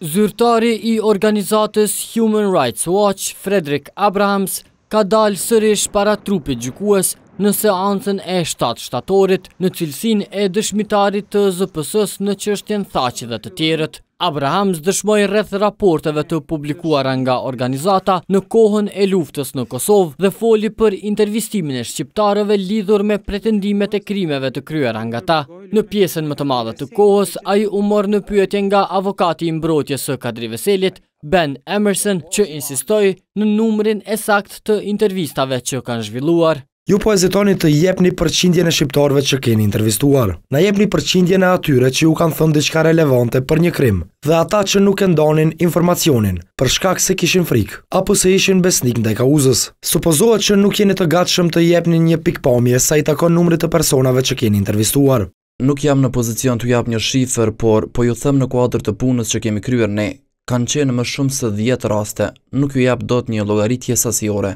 Zyrtari i organizatës Human Rights Watch, Fredrik Abrahams, ka dalë sërish para trupit gjukues në seancën e 7 shtatorit, në cilësin e dëshmitarit të zëpësës në qështjen thaci dhe të tjerët. Abrahams dëshmoj rreth raporteve të publikuar nga organizata në kohën e luftës në Kosovë dhe foli për intervistimin e shqiptareve lidhur me pretendimet e krimeve të kryera nga ta. Në pjesën më të madhe të kohës, ai u mor në pyetje nga avokati i mbrojtjes së Kadri Veselit, Ben Emerson, që insistoi në numrin e sakt të intervistave që kanë zhvilluar. Ju po ezitoni të jepni përqindjen e shqiptarëve që keni intervistuar. Na jepni përqindjen e atyre që ju kanë thënë diçka relevante për një krim, dhe ata që nuk e ndonin informacionin, për shkak se kishin frikë apo se ishin besnik ndaj kauzës. Supozohet që nuk jeni të gatshëm të jepni një pikpomje sa i takon numrit të personave që keni intervistuar. Nuk jam në pozicion të jap një shifër, por po ju them në kuadrë të punës që kemi kryer ne, kanë qenë më shumë së dhjetë raste, nuk ju jap do të një llogaritje sasiore.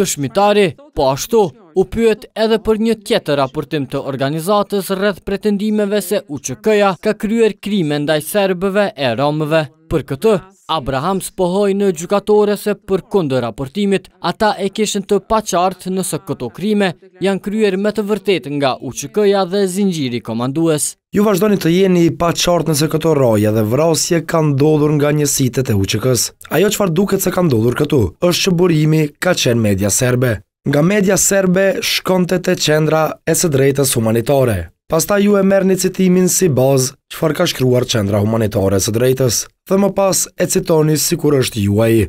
Dëshmitari, po ashtu, u pyet edhe për një tjetër raportim të organizatës rrëth pretendimeve se UQK-ja ka kryer krime ndaj serbëve e romëve. Për këtë, Abraham spohoj në gjukatore se për kundë raportimit, ata e kishën të paqartë nëse këto krime janë kryer me të vërtet nga UQK-ja dhe zingjiri komandues. Ju vazhdoni të jeni pa paqartë nëse këto roja dhe vrasje kanë ndodhur nga një sitet e uqëkës. Ajo qëfar duket se kanë ndodhur këtu, është që burimi ka qenë media serbe nga media serbe shkonte të qendra e së drejtës humanitore. Pasta ju e merë një citimin si bazë qëfar ka shkruar qendra humanitore së drejtës, dhe më pas e citoni si kur është juaj.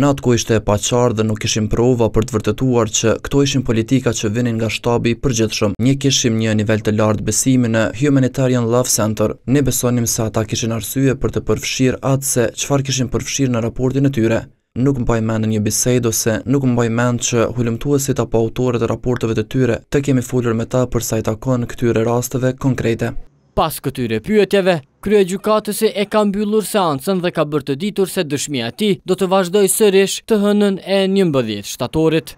Natë ku ishte e paqarë dhe nuk ishim prova për të vërtetuar që këto ishim politika që vinin nga shtabi për gjithshëm. Një kishim një nivel të lartë besimi në Humanitarian Love Center. Ne besonim se ata kishin arsye për të përfshirë atë se qëfar kishin përfshirë në raportin e tyre nuk mbaj mend një bisedë ose nuk mbaj mend që hulumtuesit apo autorët e raporteve të tyre të kemi fulur me ta përsa i takon këtyre rasteve konkrete. Pas këtyre pyetjeve, krye gjukatësi e ka mbyllur seancën dhe ka bërë të ditur se dëshmia ti do të vazhdoj sërish të hënën e një mbëdhjet shtatorit.